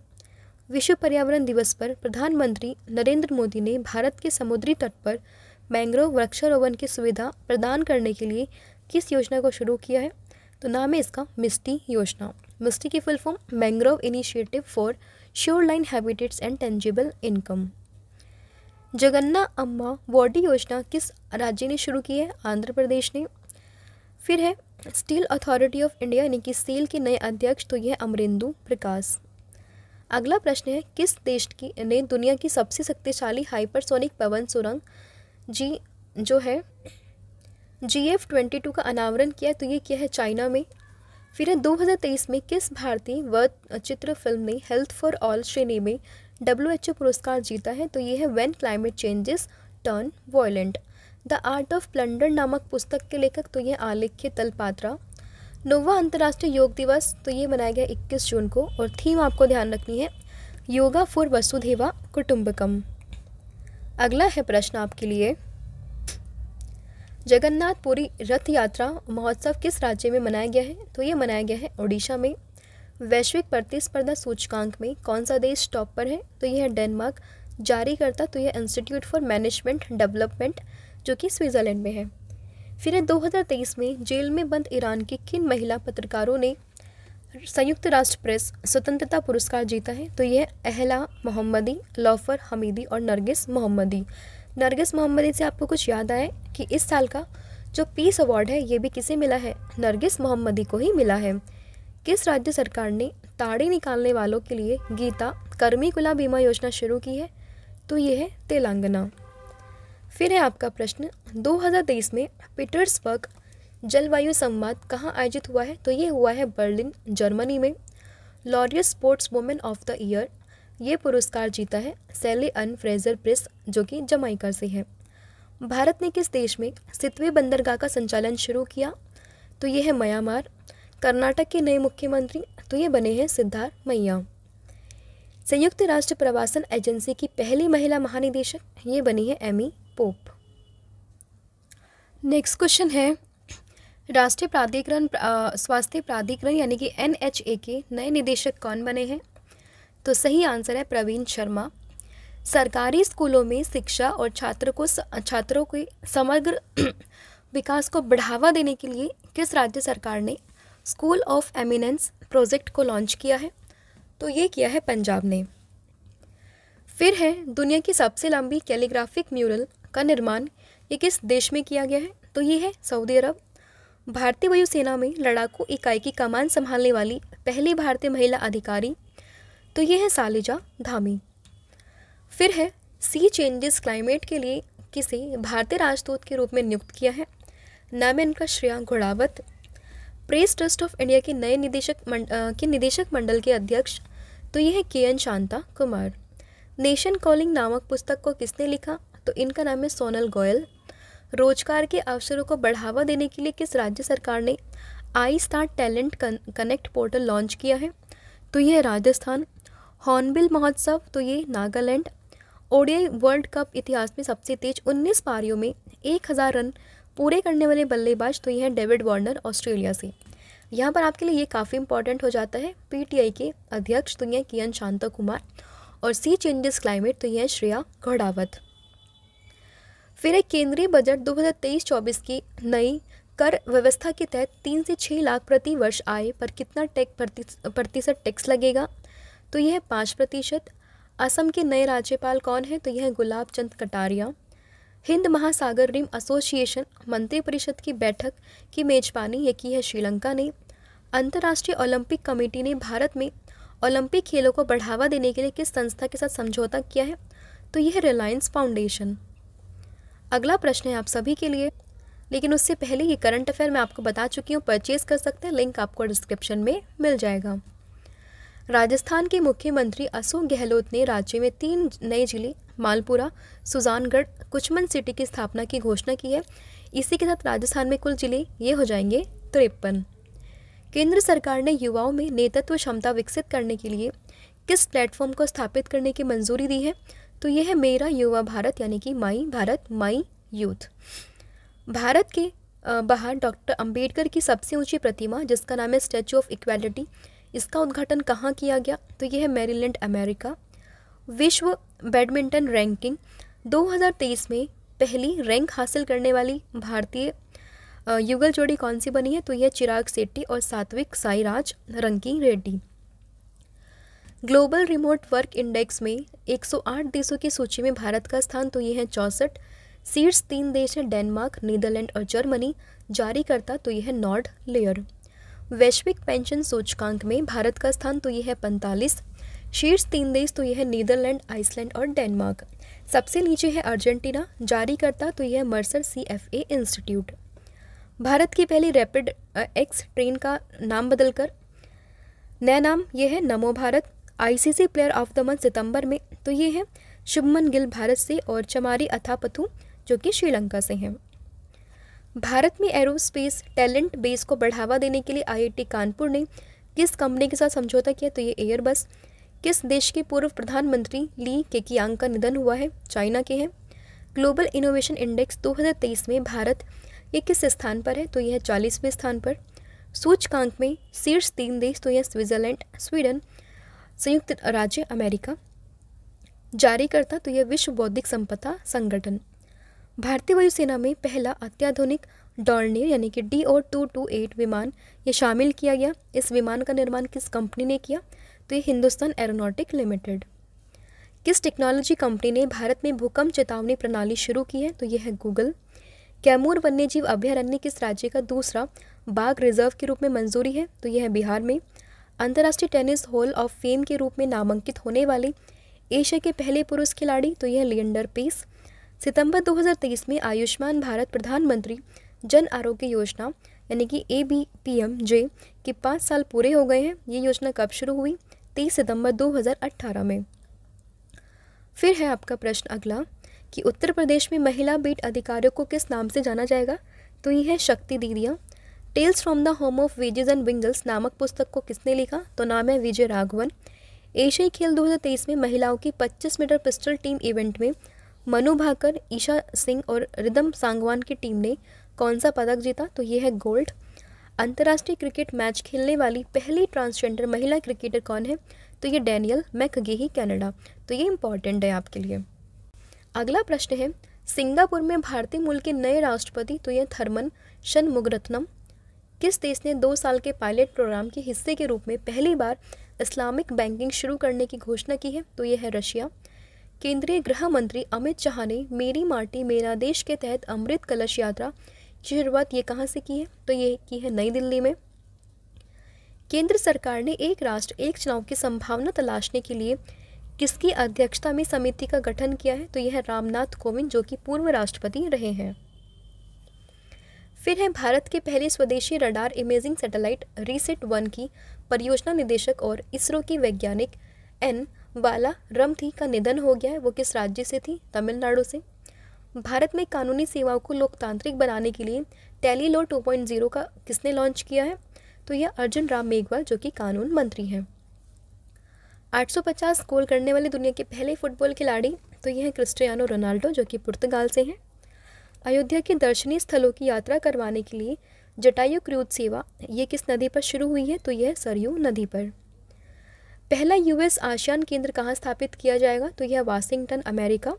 विश्व पर्यावरण दिवस पर प्रधानमंत्री नरेंद्र मोदी ने भारत के समुद्री तट पर मैंग्रोव वृक्षारोपण की सुविधा प्रदान करने के लिए किस योजना को शुरू किया है तो नाम है इसका मिस्टी योजना मिस्टी की full form mangrove initiative for shoreline habitats and tangible incomes Jagananna Amma Vodi योजना किस राज्य ने शुरू की है आंध्र प्रदेश ने फिर है स्टील अथॉरिटी ऑफ इंडिया यानी कि स्टील के नए अध्यक्ष तो यह अमरेंदु प्रकाश अगला प्रश्न है किस देश की ने दुनिया की सबसे शक्तिशाली हाइपरसोनिक पवन सुरंग जी जो है जी एफ ट्वेंटी टू का अनावरण किया तो ये किया है चाइना में फिर है तेईस में किस भारतीय व चित्र फिल्म ने हेल्थ फॉर ऑल श्रेणी में डब्ल्यू एच ओ पुरस्कार जीता है तो ये है when climate changes turn violent the art of plunder नामक पुस्तक के लेखक तो ये आलेख्य तलपात्रा नौवा अंतर्राष्ट्रीय योग दिवस तो ये मनाया गया 21 जून को और थीम आपको ध्यान रखनी है योगा फॉर वसुधेवा कुटुंबकम अगला है प्रश्न आपके लिए जगन्नाथपुरी रथ यात्रा महोत्सव किस राज्य में मनाया गया है तो ये मनाया गया है ओडिशा में वैश्विक प्रतिस्पर्धा सूचकांक में कौन सा देश टॉप पर है तो यह है डेनमार्क जारी करता तो यह इंस्टीट्यूट फॉर मैनेजमेंट डेवलपमेंट जो कि स्विट्ज़रलैंड में है फिर 2023 में जेल में बंद ईरान की किन महिला पत्रकारों ने संयुक्त राष्ट्र प्रेस स्वतंत्रता पुरस्कार जीता है तो यह अहला मोहम्मदी लौफर हमीदी और नरगिस मोहम्मदी नरगिस मोहम्मदी से आपको कुछ याद आए कि इस साल का जो पीस अवार्ड है ये भी किसे मिला है नरगिस मोहम्मदी को ही मिला है किस राज्य सरकार ने ताड़ी निकालने वालों के लिए गीता कर्मी कुला बीमा योजना शुरू की है तो यह है तेलंगाना फिर है आपका प्रश्न 2023 में पीटर्सबर्ग जलवायु संवाद कहाँ आयोजित हुआ है तो ये हुआ है बर्लिन जर्मनी में Laureus sports woman of the year ये पुरस्कार जीता है सैली अन फ्रेजर प्रेस जो कि जमाइका से है भारत ने किस देश में सितवे बंदरगाह का संचालन शुरू किया तो ये है म्यांमार कर्नाटक के नए मुख्यमंत्री तो ये बने हैं सिद्धार्थ मैया संयुक्त राष्ट्र प्रवासन एजेंसी की पहली महिला महानिदेशक ये बनी है एमी पोप नेक्स्ट क्वेश्चन है राष्ट्रीय प्राधिकरण स्वास्थ्य प्राधिकरण यानी कि एन के नए निदेशक कौन बने हैं तो सही आंसर है प्रवीण शर्मा सरकारी स्कूलों में शिक्षा और छात्र को छात्रों के समग्र विकास को बढ़ावा देने के लिए किस राज्य सरकार ने स्कूल ऑफ एमिनेंस प्रोजेक्ट को लॉन्च किया है तो ये किया है पंजाब ने फिर है दुनिया की सबसे लंबी कैलीग्राफिक म्यूरल का निर्माण ये किस देश में किया गया है तो ये है सऊदी अरब भारतीय वायुसेना में लड़ाकू इकाई की कमान संभालने वाली पहली भारतीय महिला अधिकारी तो ये है सालिजा धामी फिर है सी चेंजेस क्लाइमेट के लिए किसी भारतीय राजदूत के रूप में नियुक्त किया है नाम है इनका Shreya Ghodawat press trust of India के नए निदेशक के निदेशक मंडल के अध्यक्ष तो ये है K N Shanta Kumar nation calling नामक पुस्तक को किसने लिखा तो इनका नाम है सोनल गोयल रोजगार के अवसरों को बढ़ावा देने के लिए किस राज्य सरकार ने I star talent connect portal launch किया है तो यह राजस्थान हॉर्नबिल महोत्सव तो ये नागालैंड ओडियाई वर्ल्ड कप इतिहास में सबसे तेज 19 पारियों में 1000 रन पूरे करने वाले बल्लेबाज तो ये हैं डेविड वार्नर ऑस्ट्रेलिया से यहाँ पर आपके लिए ये काफ़ी इंपॉर्टेंट हो जाता है पीटीआई के अध्यक्ष तो ये कियन शांता कुमार और सी चेंजेस क्लाइमेट तो ये हैं श्रेया घोड़ावत फिर एक केंद्रीय बजट 2023-24 की नई कर व्यवस्था के तहत तीन से छः लाख प्रति वर्ष आए पर कितना टैक्स प्रतिशत टैक्स लगेगा तो यह पाँच प्रतिशत असम के नए राज्यपाल कौन है तो यह गुलाब चंद कटारिया हिंद महासागर रिम एसोसिएशन मंत्रिपरिषद की बैठक की मेजबानी ये की है श्रीलंका ने अंतर्राष्ट्रीय ओलंपिक कमेटी ने भारत में ओलंपिक खेलों को बढ़ावा देने के लिए किस संस्था के साथ समझौता किया है तो यह रिलायंस फाउंडेशन अगला प्रश्न है आप सभी के लिए लेकिन उससे पहले ये करंट अफेयर मैं आपको बता चुकी हूँ परचेज कर सकते हैं लिंक आपको डिस्क्रिप्शन में मिल जाएगा राजस्थान के मुख्यमंत्री अशोक गहलोत ने राज्य में तीन नए जिले मालपुरा सुजानगढ़ कुचमन सिटी की स्थापना की घोषणा की है इसी के साथ राजस्थान में कुल जिले ये हो जाएंगे तिरपन केंद्र सरकार ने युवाओं में नेतृत्व क्षमता विकसित करने के लिए किस प्लेटफॉर्म को स्थापित करने की मंजूरी दी है तो यह है मेरा युवा भारत यानी कि my Bharat my youth Bharat के बाहर डॉक्टर अंबेडकर की सबसे ऊंची प्रतिमा जिसका नाम है स्टैचू ऑफ इक्वालिटी इसका उद्घाटन कहाँ किया गया तो यह है मेरीलैंड अमेरिका विश्व बैडमिंटन रैंकिंग 2023 में पहली रैंक हासिल करने वाली भारतीय युगल जोड़ी कौन सी बनी है तो यह चिराग सेट्टी और Satwik Sairaj Rankireddy global remote work index में 108 देशों की सूची में भारत का स्थान तो ये है चौंसठ सीट्स तीन देश हैं डेनमार्क नीदरलैंड और जर्मनी जारी करता तो यह है नॉर्ड लेयर वैश्विक पेंशन सूचकांक में भारत का स्थान तो यह है पैंतालीस शीर्ष तीन देश तो यह नीदरलैंड आइसलैंड और डेनमार्क सबसे नीचे है अर्जेंटीना करता तो यह Mercer C F A institute Bharat की पहली रैपिड एक्स ट्रेन का नाम बदलकर नया नाम यह है Namo Bharat ICC player of the month सितंबर में तो ये है शुभमन गिल भारत से और चमारी अथापथु जो कि श्रीलंका से हैं भारत में एरोस्पेस टैलेंट बेस को बढ़ावा देने के लिए आईआईटी कानपुर ने किस कंपनी के साथ समझौता किया तो ये एयरबस किस देश के पूर्व प्रधानमंत्री ली केकियांग का निधन हुआ है चाइना के हैं ग्लोबल इनोवेशन इंडेक्स 2023 में भारत ये किस स्थान पर है तो यह चालीसवें स्थान पर सूचकांक में शीर्ष तीन देश तो यह स्विट्जरलैंड स्वीडन संयुक्त राज्य अमेरिका जारी करता तो यह विश्व बौद्धिक संपदा संगठन भारतीय वायुसेना में पहला अत्याधुनिक डॉर्नियर यानी कि D O two two eight विमान ये शामिल किया गया इस विमान का निर्माण किस कंपनी ने किया तो ये हिंदुस्तान एरोनॉटिक लिमिटेड किस टेक्नोलॉजी कंपनी ने भारत में भूकंप चेतावनी प्रणाली शुरू की है तो यह है गूगल कैमूर वन्यजीव अभ्यारण्य किस राज्य का दूसरा बाघ रिजर्व के रूप में मंजूरी है तो यह है बिहार में अंतर्राष्ट्रीय टेनिस हॉल ऑफ फेम के रूप में नामांकित होने वाले एशिया के पहले पुरुष खिलाड़ी तो यह लियंडर पेस सितंबर 2023 में आयुष्मान भारत प्रधानमंत्री जन आरोग्य योजना यानी कि A B P M J के पाँच साल पूरे हो गए हैं ये योजना कब शुरू हुई तेईस सितंबर 2018 में फिर है आपका प्रश्न अगला कि उत्तर प्रदेश में महिला बीट अधिकारियों को किस नाम से जाना जाएगा तो ये है शक्ति दीदियाँ tales from the home of wedges and wrinkles नामक पुस्तक को किसने लिखा तो नाम है विजय राघवन एशियाई खेल 2023 में महिलाओं की 25 मीटर पिस्टल टीम इवेंट में मनु भाकर ईशा सिंह और रिदम सांगवान की टीम ने कौन सा पदक जीता तो ये है गोल्ड अंतर्राष्ट्रीय क्रिकेट मैच खेलने वाली पहली ट्रांसजेंडर महिला क्रिकेटर कौन है तो ये डैनियल मैकगेही कनाडा तो ये इम्पॉर्टेंट है आपके लिए अगला प्रश्न है सिंगापुर में भारतीय मूल के नए राष्ट्रपति तो ये थर्मन शनमुगरत्नम किस देश ने दो साल के पायलट प्रोग्राम के हिस्से के रूप में पहली बार इस्लामिक बैंकिंग शुरू करने की घोषणा की है तो यह है रशिया केंद्रीय गृह मंत्री अमित शाह ने मेरी माटी मेरा देश के तहत अमृत कलश यात्रा शुरुआत ये कहाँ से की है तो ये की है नई दिल्ली में केंद्र सरकार ने एक राष्ट्र एक चुनाव की संभावना तलाशने के लिए किसकी अध्यक्षता में समिति का गठन किया है तो यह है रामनाथ कोविंद जो कि पूर्व राष्ट्रपति रहे हैं फिर है भारत के पहले स्वदेशी radar imaging satellite RISAT one की परियोजना निदेशक और इसरो की वैज्ञानिक एन बाला रमथी का निधन हो गया है वो किस राज्य से थी तमिलनाडु से भारत में कानूनी सेवाओं को लोकतांत्रिक बनाने के लिए टैली लॉ टू का किसने लॉन्च किया है तो यह अर्जुन राम मेघवाल जो कि कानून मंत्री हैं 850 गोल करने वाले दुनिया के पहले फुटबॉल खिलाड़ी तो यह क्रिस्टियानो रोनाल्डो जो कि पुर्तगाल से हैं अयोध्या के दर्शनीय स्थलों की यात्रा करवाने के लिए जटायु क्रूज सेवा ये किस नदी पर शुरू हुई है तो यह सरयू नदी पर पहला यूएस आशियान केंद्र कहाँ स्थापित किया जाएगा तो यह Washington America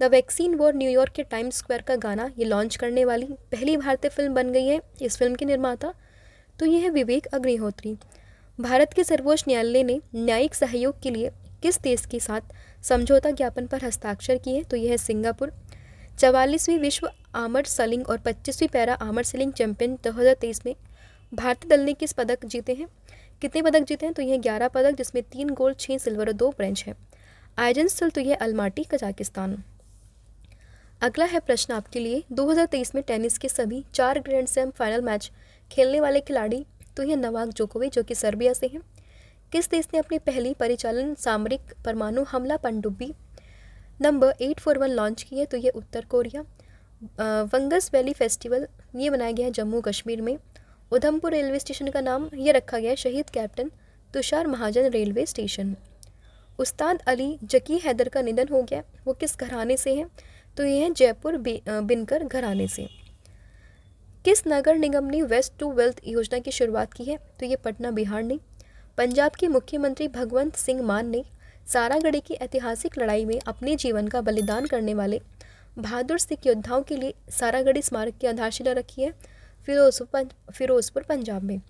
the vaccine war New York के टाइम्स स्क्वायर का गाना ये लॉन्च करने वाली पहली भारतीय फिल्म बन गई है इस फिल्म के निर्माता तो ये है विवेक अग्निहोत्री भारत के सर्वोच्च न्यायालय ने न्यायिक सहयोग के लिए किस देश के साथ समझौता ज्ञापन पर हस्ताक्षर किए तो यह है सिंगापुर चवालीसवीं विश्व आमर सलिंग और पच्चीसवीं पैरा आमर सलिंग चैंपियन दो में भारतीय दल ने किस पदक जीते हैं कितने पदक जीते हैं तो यह ग्यारह पदक जिसमें तीन गोल्ड छः सिल्वर और दो ब्रेंच हैं आयोजन स्थल तो यह अलमाटी कजाकिस्तान अगला है प्रश्न आपके लिए 2023 में टेनिस के सभी चार ग्रैंड स्लैम फाइनल मैच खेलने वाले खिलाड़ी तो यह नवाक जोकोविच जो कि सर्बिया से हैं किस देश ने अपनी पहली परिचालन सामरिक परमाणु हमला पनडुब्बी number eight four one launch की है तो ये उत्तर कोरिया वंगस वैली फेस्टिवल ये मनाया गया है जम्मू कश्मीर में उधमपुर रेलवे स्टेशन का नाम ये रखा गया है शहीद captain Tushar Mahajan railway station Ustad Ali जकी हैदर का निधन हो गया वो किस घराने से हैं तो ये हैं जयपुर बिनकर घराने से किस नगर निगम ने वेस्ट टू वेल्थ योजना की शुरुआत की है तो ये पटना बिहार ने पंजाब के मुख्यमंत्री भगवंत सिंह मान ने सारागढ़ी की ऐतिहासिक लड़ाई में अपने जीवन का बलिदान करने वाले बहादुर सिख योद्धाओं के लिए सारागढ़ी स्मारक की आधारशिला रखी है फिरोजपुर फिरोजपुर पंजाब में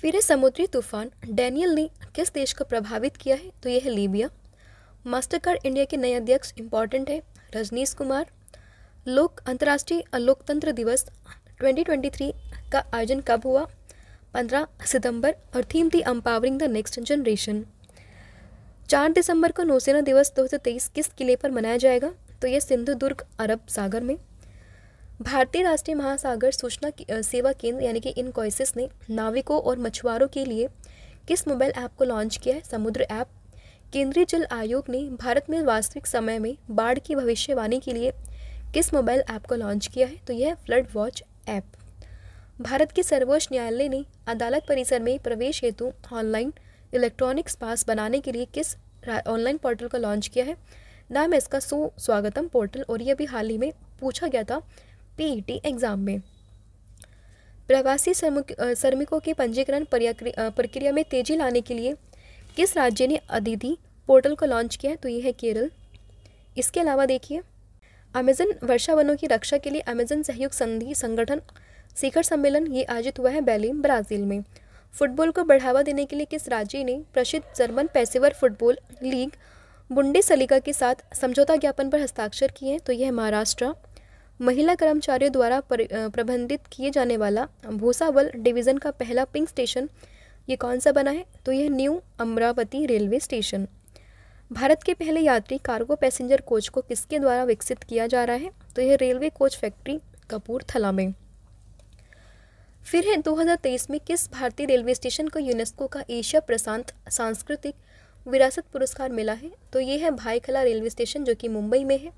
फिर समुद्री तूफान डैनियल ने किस देश को प्रभावित किया है तो यह है लीबिया मास्टर कार्ड इंडिया के नए अध्यक्ष इंपॉर्टेंट है रजनीश कुमार लोक अंतर्राष्ट्रीय लोकतंत्र दिवस 2023 का आयोजन कब हुआ 15 सितंबर और थीम थी अम्पावरिंग द नेक्स्ट जनरेशन चार दिसंबर को नौसेना दिवस 2023 किस किले पर मनाया जाएगा तो यह सिंधु दुर्ग अरब सागर में भारतीय राष्ट्रीय महासागर सूचना सेवा केंद्र यानी कि इनकॉइसिस ने नाविकों और मछुआरों के लिए किस मोबाइल ऐप को लॉन्च किया है समुद्र ऐप केंद्रीय जल आयोग ने भारत में वास्तविक समय में बाढ़ की भविष्यवाणी के लिए किस मोबाइल ऐप को लॉन्च किया है तो यह फ्लड वॉच ऐप भारत के सर्वोच्च न्यायालय ने अदालत परिसर में प्रवेश हेतु ऑनलाइन इलेक्ट्रॉनिक्स पास बनाने के लिए किस ऑनलाइन पोर्टल को लॉन्च किया है नाम है इसका सो स्वागतम पोर्टल और यह भी हाल ही में पूछा गया था पी एग्ज़ाम में प्रवासी श्रमिकों के पंजीकरण प्रक्रिया में तेजी लाने के लिए किस राज्य ने अदिति पोर्टल को लॉन्च किया है तो ये है केरल इसके अलावा देखिए अमेजन वर्षा वनों की रक्षा के लिए अमेजन सहयोग संधि संगठन शिखर सम्मेलन ये आयोजित हुआ है बेलिम ब्राज़ील में फुटबॉल को बढ़ावा देने के लिए किस राज्य ने प्रसिद्ध जर्मन पैसेवर फुटबॉल लीग बुंडे सलीका के साथ समझौता ज्ञापन पर हस्ताक्षर किए हैं तो यह महाराष्ट्र महिला कर्मचारियों द्वारा प्रबंधित किए जाने वाला भूसावल डिवीज़न का पहला पिंक स्टेशन ये कौन सा बना है तो यह new Amravati railway station Bharat के पहले यात्री कार्गो पैसेंजर कोच को किसके द्वारा विकसित किया जा रहा है तो यह रेलवे कोच फैक्ट्री कपूरथला में फिर है 2023 में किस भारतीय रेलवे स्टेशन को यूनेस्को का एशिया प्रशांत सांस्कृतिक विरासत पुरस्कार मिला है तो ये है भाईखला रेलवे स्टेशन जो कि मुंबई में है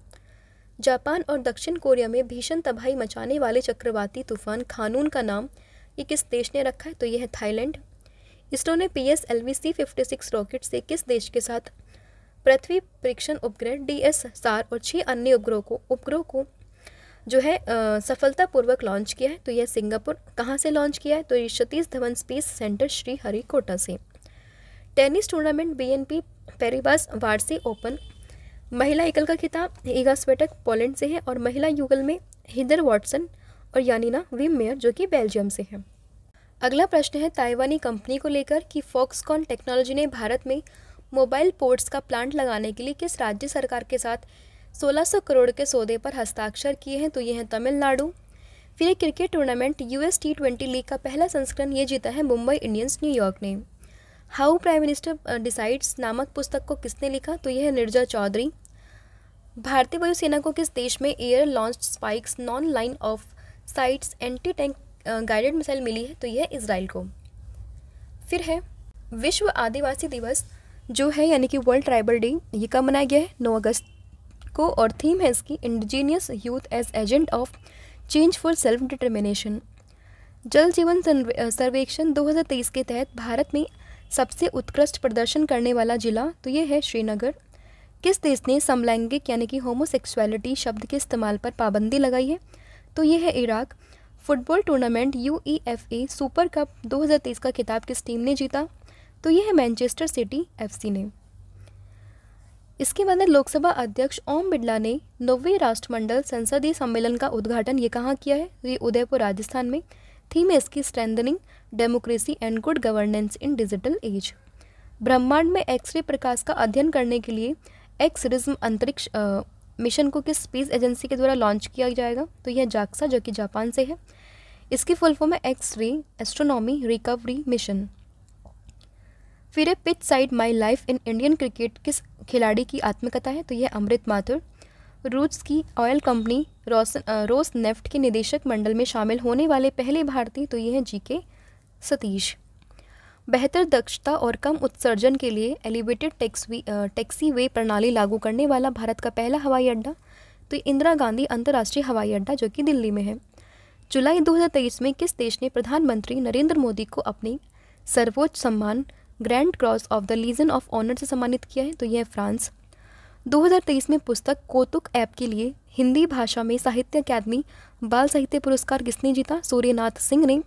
जापान और दक्षिण कोरिया में भीषण तबाही मचाने वाले चक्रवाती तूफान खानून का नाम ये किस देश ने रखा है तो यह है थाईलैंड इसरो ने P S L V C fifty six rocket से किस देश के साथ पृथ्वी परीक्षण उपग्रह डी एस सार और छह अन्य उपग्रहों को उपग्रह को जो है सफलतापूर्वक लॉन्च किया है तो यह सिंगापुर कहाँ से लॉन्च किया है तो ये Satish Dhawan space centre Sriharikota से tennis tournament B N P Paribas Warsaw open महिला एकल का खिताब ईगा स्वेटक पोलैंड से है और महिला युगल में हिदर वॉटसन और यानिना विम मेयर जो कि बेल्जियम से हैं अगला प्रश्न है ताइवानी कंपनी को लेकर कि फॉक्सकॉन टेक्नोलॉजी ने भारत में मोबाइल पोर्ट्स का प्लांट लगाने के लिए किस राज्य सरकार के साथ 1600 करोड़ के सौदे पर हस्ताक्षर किए हैं तो ये हैं तमिलनाडु फिर एक cricket tournament US T twenty league का पहला संस्करण ये जीता है मुंबई इंडियंस न्यूयॉर्क ने हाउ प्राइम मिनिस्टर डिसाइड्स नामक पुस्तक को किसने लिखा तो यह है निर्जा चौधरी भारतीय वायुसेना को किस देश में air launch spikes non line of sights anti tank guided missile मिली है तो यह इसराइल को फिर है विश्व आदिवासी दिवस जो है यानी कि वर्ल्ड ट्राइबल डे ये कब मनाया गया है नौ अगस्त को और थीम है इसकी indigenous youth as agent of change for self determination Jal Jeevan सर्वेक्षण 2023 के तहत भारत में सबसे उत्कृष्ट प्रदर्शन करने वाला जिला तो ये है श्रीनगर किस देश ने समलैंगिक यानी कि होमोसेक्सुअलिटी शब्द के इस्तेमाल पर पाबंदी लगाई है तो ये है Iraq football tournament U E F A super cup 2023 का खिताब किस टीम ने जीता तो यह है मैनचेस्टर सिटी एफ सी ने इसके बाद लोकसभा अध्यक्ष ओम बिड़ला ने नौवे राष्ट्रमंडल संसदीय सम्मेलन का उद्घाटन ये कहाँ किया है ये उदयपुर राजस्थान में थीम है इसकी strengthening democracy and good governance in digital age ब्रह्मांड में एक्सरे प्रकाश का अध्ययन करने के लिए एक्स रिज्म अंतरिक्ष मिशन को किस स्पेस एजेंसी के द्वारा लॉन्च किया जाएगा तो यह जाक्सा जो कि जापान से है इसकी फुल फॉर्म है X ray astronomy recovery mission फिर है pitch side my life in Indian cricket किस खिलाड़ी की आत्मकथा है तो यह अमृत माथुर रूट्स की oil company Ros Rosneft के निदेशक मंडल में शामिल होने वाले पहले भारतीय तो ये हैं जी के सतीश बेहतर दक्षता और कम उत्सर्जन के लिए एलिवेटेड टैक्सी टैक्सी वे प्रणाली लागू करने वाला भारत का पहला हवाई अड्डा तो इंदिरा गांधी अंतर्राष्ट्रीय हवाई अड्डा जो कि दिल्ली में है जुलाई 2023 में किस देश ने प्रधानमंत्री नरेंद्र मोदी को अपने सर्वोच्च सम्मान grand cross of the legion of honour से सम्मानित किया है तो यह फ्रांस 2023 में पुस्तक कोतुक ऐप के लिए हिंदी भाषा में साहित्य अकादमी बाल साहित्य पुरस्कार किसने जीता सूर्यनाथ सिंह ने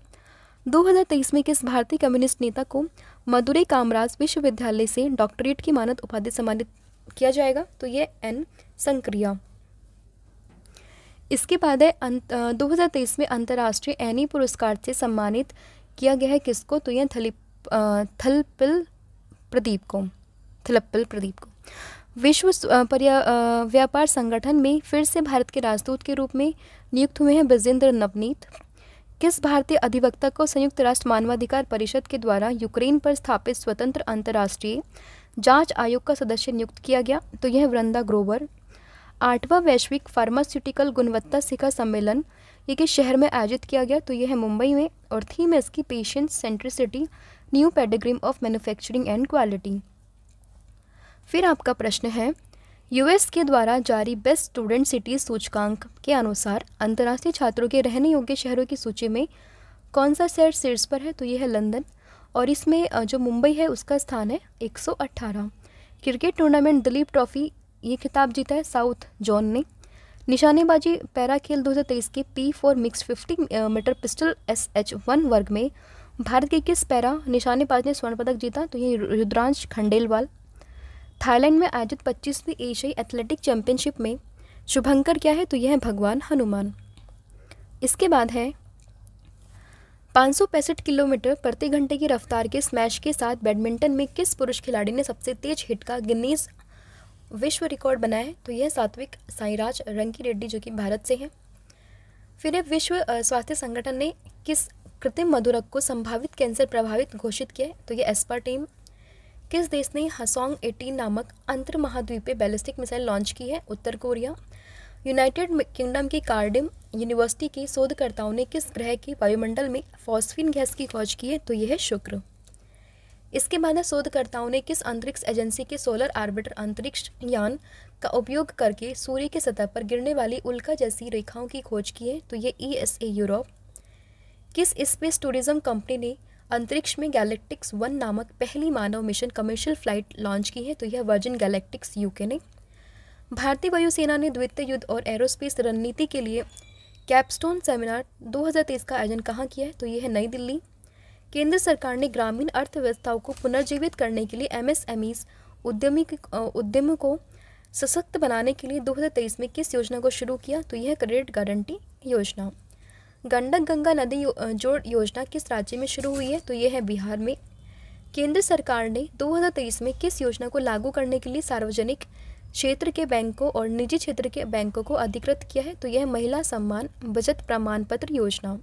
2023 में किस भारतीय कम्युनिस्ट नेता को मदुरई कामराज विश्वविद्यालय से डॉक्टरेट की मानद उपाधि सम्मानित किया जाएगा तो ये एन संक्रिया इसके बाद है अंत दो में अंतर्राष्ट्रीय एनी पुरस्कार से सम्मानित किया गया है किसको तो यह थलिप थलपिल प्रदीप को थलप्पिल प्रदीप को विश्व पर्या व्यापार संगठन में फिर से भारत के राजदूत के रूप में नियुक्त हुए हैं बिजेंद्र नवनीत किस भारतीय अधिवक्ता को संयुक्त राष्ट्र मानवाधिकार परिषद के द्वारा यूक्रेन पर स्थापित स्वतंत्र अंतर्राष्ट्रीय जांच आयोग का सदस्य नियुक्त किया गया तो यह वृंदा ग्रोवर आठवां वैश्विक फार्मास्यूटिकल गुणवत्ता शिखर सम्मेलन ये किस शहर में आयोजित किया गया तो यह है मुंबई में और थीम है इसकी patient centricity new paradigm of manufacturing and quality फिर आपका प्रश्न है यूएस के द्वारा जारी बेस्ट स्टूडेंट सिटी सूचकांक के अनुसार अंतर्राष्ट्रीय छात्रों के रहने योग्य शहरों की सूची में कौन सा शहर शीर्ष पर है तो ये है लंदन और इसमें जो मुंबई है उसका स्थान है 118 क्रिकेट टूर्नामेंट दिलीप ट्रॉफी ये खिताब जीता है साउथ जॉन ने निशानेबाजी पैरा खेल 2023 के P four mix fifty metre pistol S H one वर्ग में भारत के किस पैरा निशानेबाज ने स्वर्ण पदक जीता तो ये रुद्रांश खंडेलवाल थाईलैंड में आयोजित पच्चीसवीं एशियाई एथलेटिक चैंपियनशिप में शुभंकर क्या है तो यह है भगवान हनुमान इसके बाद है पाँच किलोमीटर प्रति घंटे की रफ्तार के स्मैश के साथ बैडमिंटन में किस पुरुष खिलाड़ी ने सबसे तेज हिट का गिनीज विश्व रिकॉर्ड बनाया है तो यह सात्विक साईराज रंकी रेड्डी जो कि भारत से हैं फिर विश्व स्वास्थ्य संगठन ने किस कृत्रिम मधुरक को संभावित कैंसर प्रभावित घोषित किया है तो यह एस्पा टीम किस देश ने हसोंग 18 नामक अंतर महाद्वीप बैलिस्टिक मिसाइल लॉन्च की है उत्तर कोरिया यूनाइटेड किंगडम की कार्डिम यूनिवर्सिटी के शोधकर्ताओं ने किस ग्रह के वायुमंडल में फॉस्फिन गैस की खोज की है तो यह है शुक्र इसके बाद शोधकर्ताओं ने किस अंतरिक्ष एजेंसी के सोलर आर्बिटर अंतरिक्ष यान का उपयोग करके सूर्य के सतह पर गिरने वाली उल्का जैसी रेखाओं की खोज की है तो ये ई e यूरोप किस स्पेस टूरिज्म कंपनी ने अंतरिक्ष में गैलेक्टिक्स वन नामक पहली मानव मिशन कमर्शियल फ्लाइट लॉन्च की है तो यह वर्जिन गैलेक्टिक्स यूके ने भारतीय वायुसेना ने द्वितीय युद्ध और एरोस्पेस रणनीति के लिए कैपस्टोन सेमिनार 2023 का आयोजन कहाँ किया है तो यह है नई दिल्ली केंद्र सरकार ने ग्रामीण अर्थव्यवस्थाओं को पुनर्जीवित करने के लिए एमएसएमईज उद्यमी उद्यम को सशक्त बनाने के लिए 2023 में किस योजना को शुरू किया तो यह क्रेडिट गारंटी योजना गंडक गंगा नदी यो, जोड़ योजना किस राज्य में शुरू हुई है तो ये है बिहार में केंद्र सरकार ने 2023 में किस योजना को लागू करने के लिए सार्वजनिक क्षेत्र के बैंकों और निजी क्षेत्र के बैंकों को अधिकृत किया है तो यह महिला सम्मान बचत प्रमाण पत्र योजना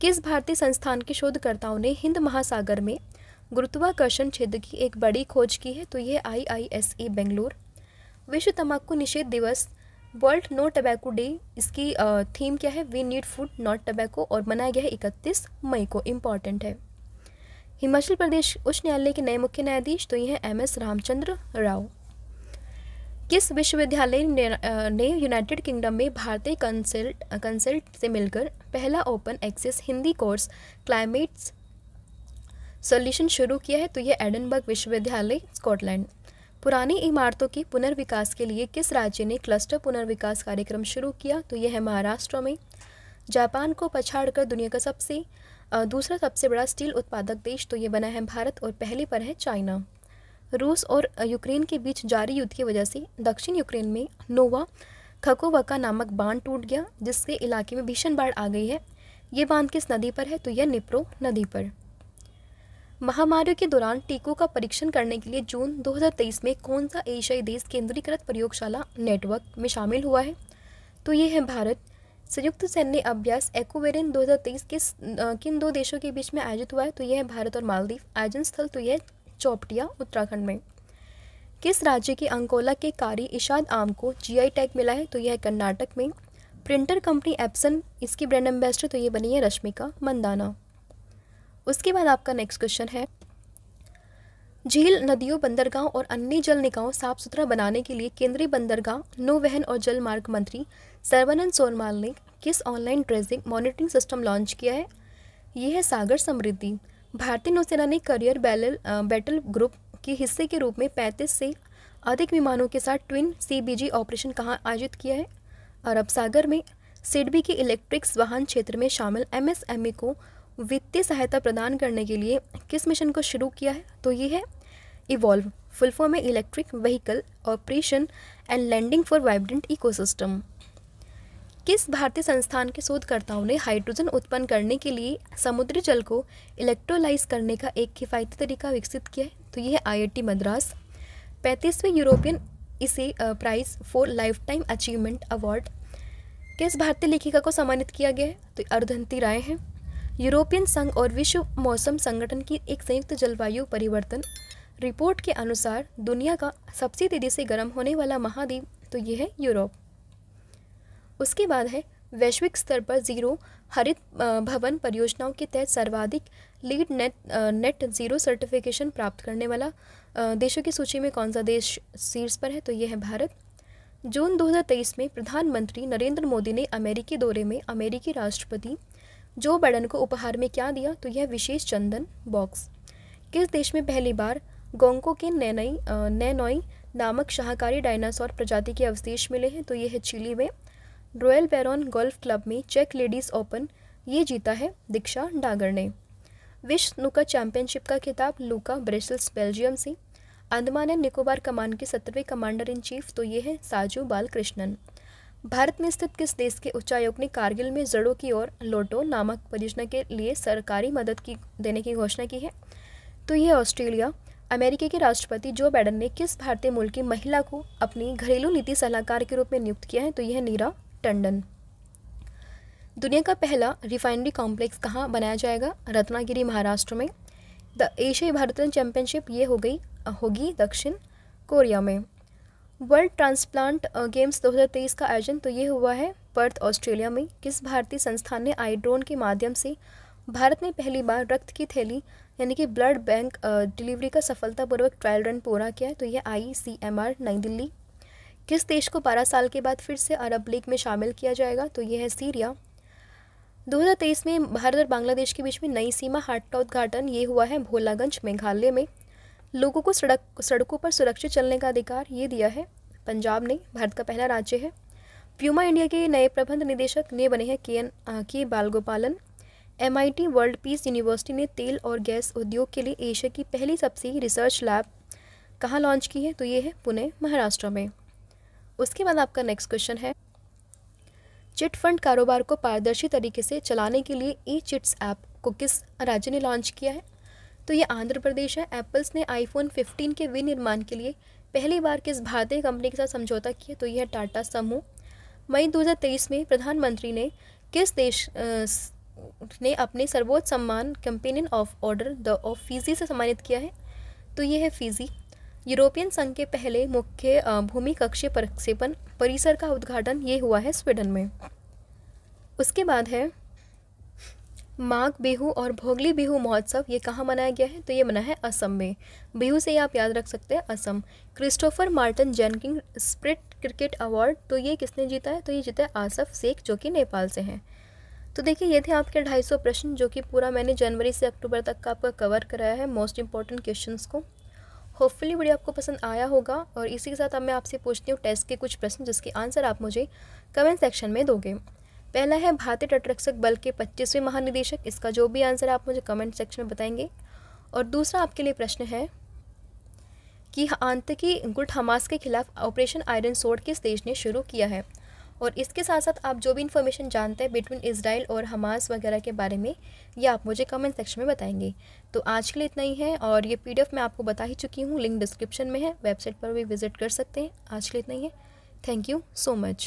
किस भारतीय संस्थान के शोधकर्ताओं ने हिंद महासागर में गुरुत्वाकर्षण क्षेत्र की एक बड़ी खोज की है तो यह आई आई एस ए बेंगलोर विश्व तम्बाकू निषेध दिवस वर्ल्ड नो टबैको डे इसकी थीम क्या है we need food not tobacco और मनाया गया है इकतीस मई को इम्पॉर्टेंट है हिमाचल प्रदेश उच्च न्यायालय के नए मुख्य न्यायाधीश तो ये हैं एम एस रामचंद्र राव किस विश्वविद्यालय ने यूनाइटेड किंगडम में भारतीय कंसल्ट कंसल्ट से मिलकर पहला open access Hindi course climates solution शुरू किया है तो यह एडनबर्ग विश्वविद्यालय स्कॉटलैंड पुरानी इमारतों के पुनर्विकास के लिए किस राज्य ने क्लस्टर पुनर्विकास कार्यक्रम शुरू किया तो यह है महाराष्ट्र में जापान को पछाड़कर दुनिया का सबसे दूसरा सबसे बड़ा स्टील उत्पादक देश तो ये बना है भारत और पहले पर है चाइना रूस और यूक्रेन के बीच जारी युद्ध की वजह से दक्षिण यूक्रेन में नोवा खकोवका नामक बांध टूट गया जिससे इलाके में भीषण बाढ़ आ गई है ये बांध किस नदी पर है तो यह निप्रो नदी पर महामारी के दौरान टीकों का परीक्षण करने के लिए जून 2023 में कौन सा एशियाई देश केंद्रीकृत प्रयोगशाला नेटवर्क में शामिल हुआ है तो ये है भारत संयुक्त सैन्य अभ्यास एकोवेरियन 2023 किस किन दो देशों के बीच में आयोजित हुआ है तो यह है भारत और मालदीव आयोजन स्थल तो यह चौपटिया उत्तराखंड में किस राज्य के अंकोला के कारी इशाद आम को जीआई टैग मिला है तो यह है कर्नाटक में प्रिंटर कंपनी एप्सन इसकी ब्रांड एम्बेसडर तो ये बनी है रश्मिका मंदाना उसके बाद आपका नेक्स्ट क्वेश्चन है झील नदियों बंदरगाह और अन्य जल निकायों साफ सुथरा बनाने के लिए केंद्रीय बंदरगाह नौवहन और जल मार्ग मंत्री सर्वानंद सोनवाल ने किस online dredging monitoring system launch किया है यह है सागर समृद्धि भारतीय नौसेना ने करियर बैलल बैटल ग्रुप के हिस्से के रूप में पैंतीस से अधिक विमानों के साथ ट्विन सीबीजी ऑपरेशन कहाँ आयोजित किया है अरब सागर में सिडबी के इलेक्ट्रिक्स वाहन क्षेत्र में शामिल एमएसएमई e को वित्तीय सहायता प्रदान करने के लिए किस मिशन को शुरू किया है तो ये है इवॉल्व फुल फॉर्म है electric vehicle operation and landing for vibrant ecosystem किस भारतीय संस्थान के शोधकर्ताओं ने हाइड्रोजन उत्पन्न करने के लिए समुद्री जल को इलेक्ट्रोलाइज करने का एक किफ़ायती तरीका विकसित किया है तो ये है आईआईटी मद्रास पैंतीसवें European essay prize for lifetime achievement award किस भारतीय लेखिका को सम्मानित किया गया है तो अर्धंती राय हैं यूरोपियन संघ और विश्व मौसम संगठन की एक संयुक्त जलवायु परिवर्तन रिपोर्ट के अनुसार दुनिया का सबसे तेज़ी से गर्म होने वाला महाद्वीप तो ये है यूरोप उसके बाद है वैश्विक स्तर पर जीरो हरित भवन परियोजनाओं के तहत सर्वाधिक LEED net net zero certification प्राप्त करने वाला देशों की सूची में कौन सा देश शीर्ष पर है तो यह है भारत जून 2023 में प्रधानमंत्री नरेंद्र मोदी ने अमेरिकी दौरे में अमेरिकी राष्ट्रपति जो बर्डन को उपहार में क्या दिया तो यह विशेष चंदन बॉक्स किस देश में पहली बार गोंको के नैनई नैनोई नामक शाहकारी डायनासोर प्रजाति के अवशेष मिले हैं तो यह है चिली में रॉयल बैरोन गोल्फ क्लब में चेक लेडीज़ ओपन ये जीता है दीक्षा डागर ने विश्व नुका चैंपियनशिप का खिताब लूका ब्रेसल्स बेल्जियम से अंडमान एंड निकोबार कमान के सत्रहवें कमांडर इन चीफ तो ये है साजू बालकृष्णन भारत में स्थित किस देश के उच्चायोग ने कारगिल में जड़ों की ओर लोटो नामक परियोजना के लिए सरकारी मदद की देने की घोषणा की है तो ये ऑस्ट्रेलिया अमेरिका के राष्ट्रपति जो बाइडन ने किस भारतीय मूल की महिला को अपनी घरेलू नीति सलाहकार के रूप में नियुक्त किया है तो यह नीरा टंडन दुनिया का पहला रिफाइनरी कॉम्प्लेक्स कहाँ बनाया जाएगा रत्नागिरी महाराष्ट्र में द एशियाई भारतन चैंपियनशिप ये हो गई होगी दक्षिण कोरिया में वर्ल्ड ट्रांसप्लांट गेम्स 2023 का आयोजन तो ये हुआ है पर्थ ऑस्ट्रेलिया में किस भारतीय संस्थान ने आई ड्रोन के माध्यम से भारत में पहली बार रक्त की थैली यानी कि ब्लड बैंक uh, डिलीवरी का सफलतापूर्वक ट्रायल रन पूरा किया है तो यह आई सी एम आर नई दिल्ली किस देश को बारह साल के बाद फिर से अरब लीग में शामिल किया जाएगा तो यह है सीरिया 2023 में भारत और बांग्लादेश के बीच में नई सीमा हाट का उद्घाटन ये हुआ है भोलागंज मेघालय में लोगों को सड़क सड़कों पर सुरक्षित चलने का अधिकार ये दिया है पंजाब ने भारत का पहला राज्य है प्यूमा इंडिया के नए प्रबंध निदेशक ने बने हैं K N K Balagopalan M world peace university ने तेल और गैस उद्योग के लिए एशिया की पहली सबसे रिसर्च लैब कहाँ लॉन्च की है तो ये है पुणे महाराष्ट्र में उसके बाद आपका नेक्स्ट क्वेश्चन है चिट फंड कारोबार को पारदर्शी तरीके से चलाने के लिए ई चिट्स ऐप को किस राज्य ने लॉन्च किया है तो ये आंध्र प्रदेश है एप्पल्स ने आईफोन 15 के विनिर्माण के लिए पहली बार किस भारतीय कंपनी के साथ समझौता किया तो यह है टाटा समूह मई 2023 में प्रधानमंत्री ने किस देश ने अपने सर्वोच्च सम्मान companion of order the of Fiji से सम्मानित किया है तो ये है फीजी यूरोपियन संघ के पहले मुख्य भूमि कक्षीय प्रक्षेपण परिसर का उद्घाटन ये हुआ है स्वीडन में उसके बाद है माघ बिहू और भोगली बिहू महोत्सव ये कहाँ मनाया गया है तो ये मना है असम में बिहू से ये आप याद रख सकते हैं असम Christopher Martin Jenkins spirit cricket award तो ये किसने जीता है तो ये जीता है आसफ शेख जो कि नेपाल से हैं तो देखिए ये थे आपके 250 प्रश्न जो कि पूरा मैंने जनवरी से अक्टूबर तक का आपका कवर कराया है मोस्ट इंपॉर्टेंट क्वेश्चंस को होपफुली वीडियो आपको पसंद आया होगा और इसी के साथ अब मैं आपसे पूछती हूँ टेस्ट के कुछ प्रश्न जिसके आंसर आप मुझे कमेंट सेक्शन में दोगे पहला है भारतीय तटरक्षक बल के पच्चीसवें महानिदेशक इसका जो भी आंसर आप मुझे कमेंट सेक्शन में बताएंगे और दूसरा आपके लिए प्रश्न है कि आंतकी गुट हमास के खिलाफ ऑपरेशन आयरन सोड किस देश ने शुरू किया है और इसके साथ साथ आप जो भी इन्फॉर्मेशन जानते हैं बिटवीन इसराइल और हमास वगैरह के बारे में ये आप मुझे कमेंट सेक्शन में बताएंगे तो आज के लिए इतना ही है और ये पीडीएफ मैं आपको बता ही चुकी हूँ लिंक डिस्क्रिप्शन में है वेबसाइट पर भी विजिट कर सकते हैं आज के लिए इतना ही है थैंक यू सो मच